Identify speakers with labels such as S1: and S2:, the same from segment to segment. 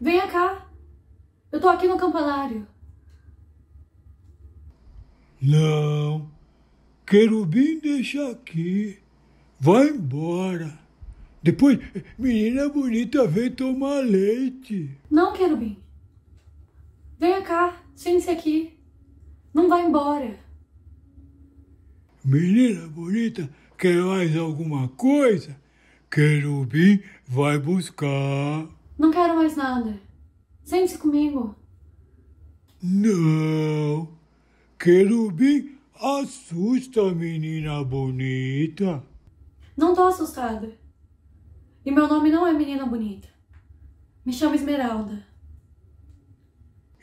S1: Venha cá. Eu tô aqui no campanário.
S2: Não. Querubim deixa aqui. Vai embora. Depois, menina bonita vem tomar leite.
S1: Não, Querubim. Venha cá. Sente-se aqui. Não vai embora.
S2: Menina bonita, quer mais alguma coisa? Querubim vai buscar.
S1: Não quero mais nada. Sente-se comigo.
S2: Não. Querubim assusta, menina bonita.
S1: Não tô assustada. E meu nome não é menina bonita. Me chamo Esmeralda.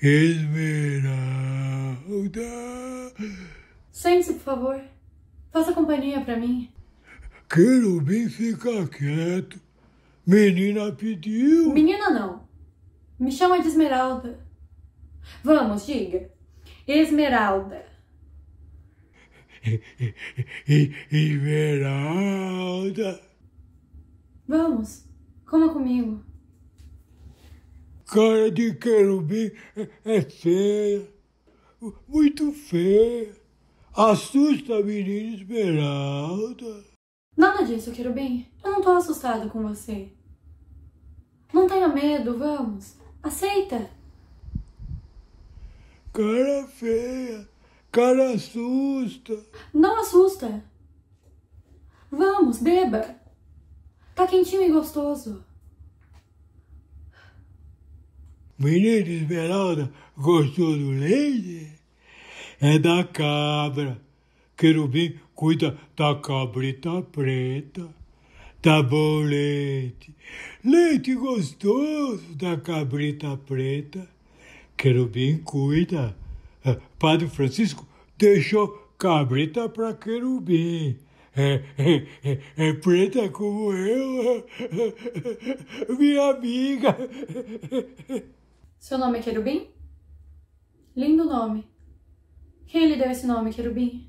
S2: Esmeralda.
S1: Sente-se, por favor. Faça companhia para mim.
S2: Querubim fica quieto. Menina pediu.
S1: Menina não. Me chama de Esmeralda. Vamos, diga. Esmeralda.
S2: Esmeralda.
S1: Vamos, coma comigo.
S2: Cara de querubim é, é feia, muito feia. Assusta a menina Esmeralda.
S1: Nada disso, Querubim. Eu não tô assustado com você. Não tenha medo, vamos. Aceita.
S2: Cara feia. Cara assusta.
S1: Não assusta. Vamos, beba. Tá quentinho e gostoso.
S2: Menina Esmeralda, gostou do leite? é da cabra. Querubim cuida da cabrita preta. Tá bom, leite. Leite gostoso da cabrita preta. Querubim cuida. É, Padre Francisco deixou cabrita para querubim. É, é, é, é, preta como eu, minha amiga. Seu nome é Querubim?
S1: Lindo nome. Quem lhe deu esse nome, querubim?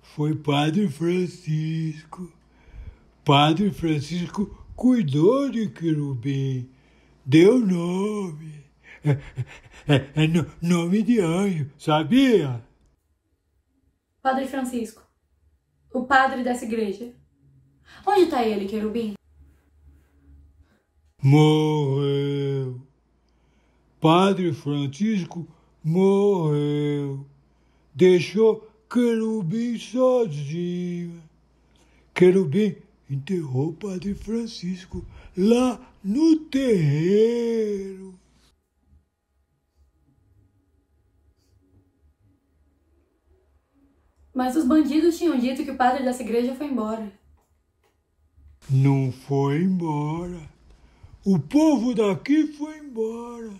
S2: Foi Padre Francisco. Padre Francisco cuidou de querubim, deu nome. É, é, é, é nome de anjo, sabia?
S1: Padre Francisco, o padre dessa igreja. Onde está ele, querubim?
S2: Morreu. Padre Francisco morreu, deixou Querubim sozinho. Querubim enterrou o Padre Francisco lá no terreiro.
S1: Mas os bandidos tinham dito que o padre dessa igreja foi embora.
S2: Não foi embora. O povo daqui foi embora.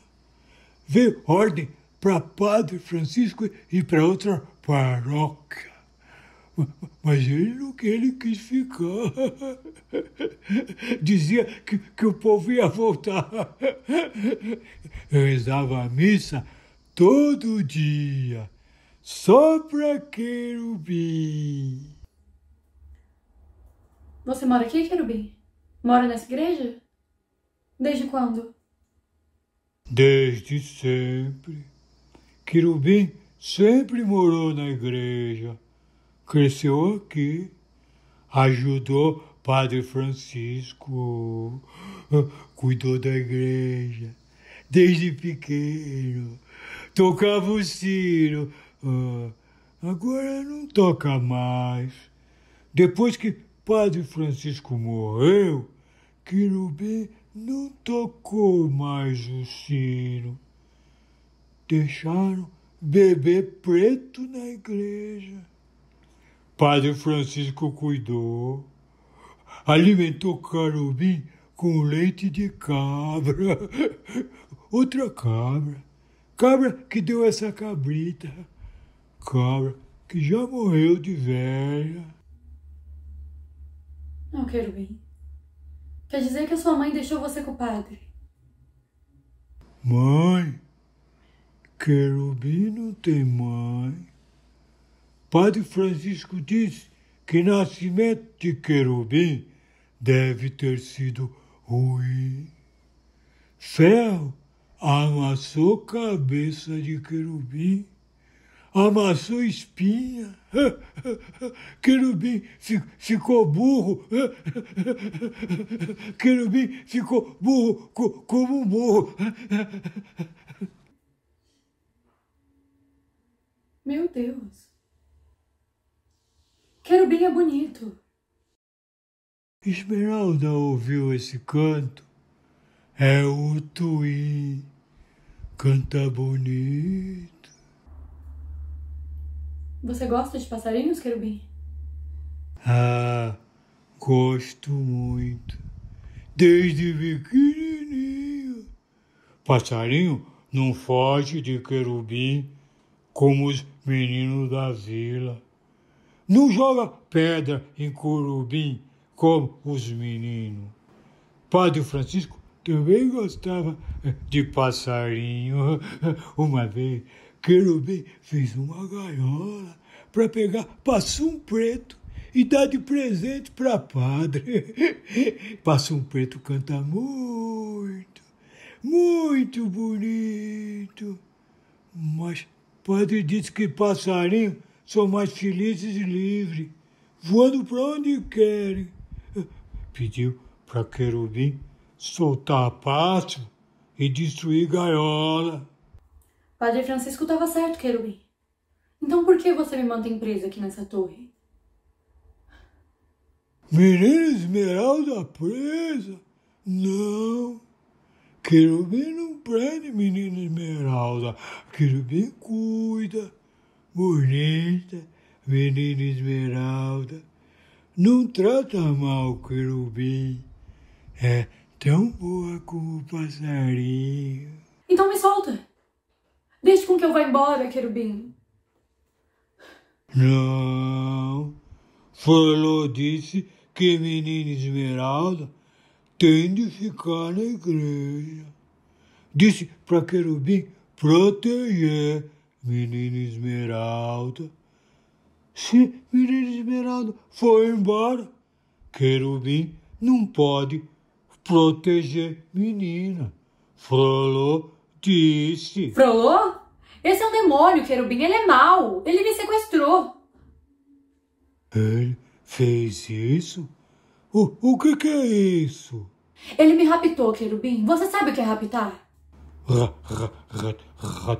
S2: Veio ordem para Padre Francisco e para outra paróquia. Mas ele não ele quis ficar. Dizia que, que o povo ia voltar. Eu rezava a missa todo dia, só para querubim. Você mora aqui,
S1: querubim? Mora nessa igreja? Desde quando?
S2: Desde sempre. Quirubim sempre morou na igreja, cresceu aqui, ajudou Padre Francisco, cuidou da igreja desde pequeno, tocava o sino, ah, agora não toca mais. Depois que Padre Francisco morreu, Quirubim não tocou mais o sino deixaram bebê preto na igreja. Padre Francisco cuidou, alimentou Carubim com leite de cabra, outra cabra, cabra que deu essa cabrita, cabra que já morreu de velha.
S1: Não, Querubim. Quer dizer que a sua mãe deixou você com o padre?
S2: Mãe, Querubino tem mãe. Padre Francisco diz que nascimento de querubim deve ter sido ruim. Ferro amassou cabeça de querubim, amassou espinha, querubim ficou burro, querubim ficou burro como um burro.
S1: Meu Deus. Querubim é bonito.
S2: Esmeralda ouviu esse canto. É o Tuí. Canta bonito.
S1: Você gosta de passarinhos, querubim?
S2: Ah, gosto muito. Desde pequenininho. Passarinho não foge de querubim como os menino da vila. Não joga pedra em curubim como os meninos. Padre Francisco também gostava eh, de passarinho. Uma vez, Querubim fez uma gaiola para pegar passum preto e dar de presente para padre. Passum preto canta muito, muito bonito, mas Padre diz que passarinhos são mais felizes e livres, voando para onde querem. Pediu para querubim soltar pássaro e destruir gaiola.
S1: Padre Francisco estava certo, querubim. Então por que você me mantém presa aqui nessa torre?
S2: Menina Esmeralda presa? Não. Querubim não Prende, menina esmeralda, querubim cuida, bonita, menina esmeralda. Não trata mal o querubim, é tão boa como o passarinho.
S1: Então me solta. Deixe com que eu vá embora, querubim.
S2: Não. Falou disse que menina esmeralda tem de ficar na igreja. Disse para querubim proteger menina esmeralda. Se menina esmeralda foi embora, querubim não pode proteger menina. Frolô disse. Frolô?
S1: Esse é um demônio, querubim. Ele é mau. Ele me sequestrou.
S2: Ele fez isso? O, o que, que é isso?
S1: Ele me raptou, querubim. Você sabe o que é raptar?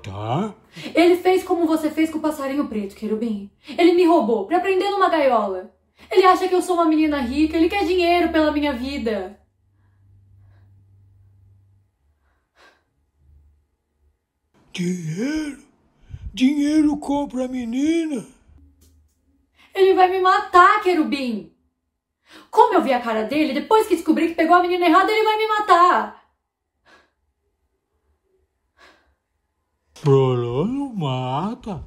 S1: Tá? Ele fez como você fez com o passarinho preto, querubim. Ele me roubou pra prender numa gaiola. Ele acha que eu sou uma menina rica, ele quer dinheiro pela minha vida.
S2: Dinheiro? Dinheiro compra a menina?
S1: Ele vai me matar, querubim! Como eu vi a cara dele, depois que descobri que pegou a menina errada, ele vai me matar!
S2: Frolô não mata.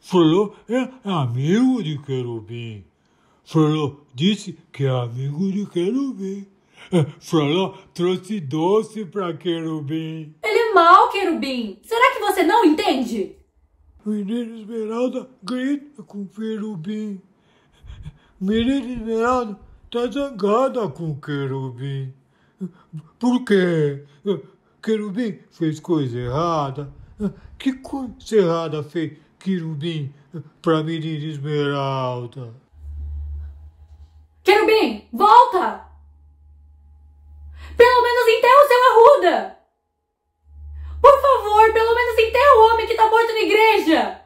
S2: Frolô é amigo de querubim. Frolô disse que é amigo de querubim. É, Frolô trouxe doce para querubim.
S1: Ele é mau, querubim. Será que você não entende?
S2: Menina Esmeralda grita com querubim. Menina Esmeralda tá zangada com querubim. Por quê? Querubim fez coisa errada que coisa errada fez Querubim pra menina Esmeralda?
S1: Querubim,
S2: volta! Pelo menos enterra o seu Arruda! Por
S1: favor, pelo menos enterra o homem que tá morto na igreja!